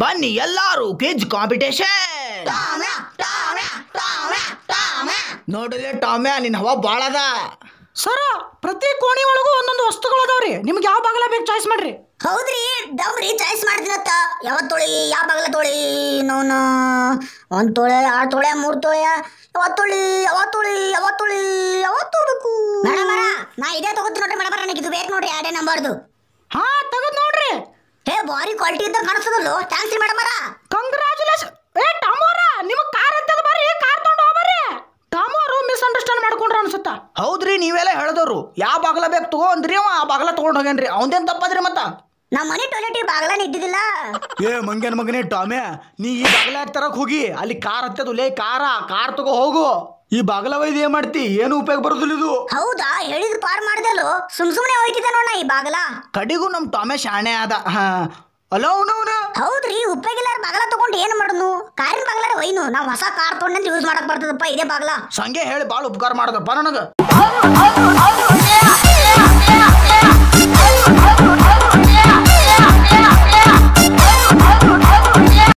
ಬನ್ನಿ ಎಲ್ಲಾರು quiz competition ನೋಡ್ರಿ ಟಾಮೆ ನಿನ್ನ ಹವಾ ಭಾಳ ಅದ ಸರ ಪ್ರತಿ ಕೋಣಿ ಒಳಗೂ ಒಂದೊಂದು ವಸ್ತುಗಳು ಅದಾವ್ರಿ ನಿಮ್ಗೆ ಯಾವ ಬಾಗಲ ಬೇಕು ಚಾಯ್ಸ್ ಮಾಡ್ರಿ ಹೌದ್ರಿ ದವ್ರಿ ಚಾಯ್ಸ್ ಮಾಡ್ತೀನತ್ತ ಯಾವ ತೊಳಿ ಯಾವ ಬಾಗಲ ತೊಳಿ ನೋನ ಒಂದು ತೊಳೆ ಆರು ತೊಳೆ ಮೂರು ತೊಳೆ ಯಾವ ತೊಳಿ ಯಾವ ತೊಳಿ ಯಾವ ತೊಳಿ ಯಾವ ತೊಳಕು ಮೇಡಮರ ನಾ ಇದೇ ತಗೋತೀನಿ ನೋಡ್ರಿ ಮೇಡಮ್ ನನಗೆ ಇದು ಬೇಕು ನೋಡ್ರಿ ಎರಡೇ ನಂಬರ್ದು ಹಾ ಬಾರಿ ಕ್ವಾಲಿಟಿ ಅಂತ ಕಾಣಿಸ್ತದಲ್ಲೋ ಥ್ಯಾಂಕ್ಸ್ ರೀ ಮೇಡಮ್ ಅರ ಕಂಗ್ರಾಚುಲೇಷನ್ ಏ ಟಾಮೋರ ನಿಮಗೆ ಕಾರ್ ಅಂತದ ಬರ್ರಿ ಕಾರ್ ತಗೊಂಡು ಹೋಗ್ರಿ ಟಾಮೋರು ಮಿಸ್ಅಂಡರ್ಸ್ಟ್ಯಾಂಡ್ ಅಂಡರ್ಸ್ಟ್ಯಾಂಡ್ ಮಾಡ್ಕೊಂಡ್ರ ಅನ್ಸುತ್ತ ಹೌದ್ರಿ ನೀವೆಲ್ಲ ಹೇಳ್ದವ್ರು ಯಾವ ಬಾಗಲ ಬೇಕು ತಗೋ ಅಂದ್ರಿ ಅವ ಆ ಬಾಗಲ ತಗೊಂಡ್ ಹೋಗ್ಯಾನ್ರಿ ಅವಂದೇನ್ ತಪ್ಪದ್ರಿ ಮತ್ತ ನಮ್ಮ ಮನೆ ಟಾಯ್ಲೆಟ್ ಬಾಗಲ ಇದ್ದಿದ್ದಿಲ್ಲ ಏ ಮಂಗನ್ ಮಗನೇ ಟಾಮೆ ನೀ ಈ ಬಾಗಲ ತರಕ್ ಹೋಗಿ ಅಲ್ಲಿ ಕಾರ್ ಹತ್ತದು ಲೇ ಕಾರ ಕಾರ್ ತಗೋ ಹೋಗು ಈ ಬಾಗಲ ವೈದ್ಯ ಏನ್ ಮಾಡ್ತಿ ಏನು ಉಪಯೋಗ ಬರುದಿಲ್ಲ ಇದು ಹೌದಾ ಹೇಳಿದ್ರು ಪಾರ್ ಮಾಡ್ದಲ್ಲೋ ಸುಮ್ ಸುಮ್ನೆ ಹೋಯ್ತಿದ್ದ ನೋಡ ಈ ಬಾಗಲ ಕಡಿಗೂ ನಮ್ ಟಾಮೆ ಶಾಣೆ ಆದ ಹಾ ಅಲೋ ಅವನವನ ಹೌದ್ರಿ ಇಲ್ಲ ಬಾಗಲ ತಗೊಂಡು ಏನ್ ಮಾಡುದು ಕಾರಿನ ಬಾಗಲಾರ ಒಯ್ನು ನಾವು ಹೊಸ ಕಾರ್ ತಗೊಂಡಂತ ಯೂಸ್ ಮಾಡಕ್ ಬರ್ತದಪ್ಪ ಇದೇ ಬಾಗಲ ಸಂಗೆ ಹೇಳಿ ಬಾಳ ಉಪಕಾರ ಮಾಡದಪ್ಪ ನನಗ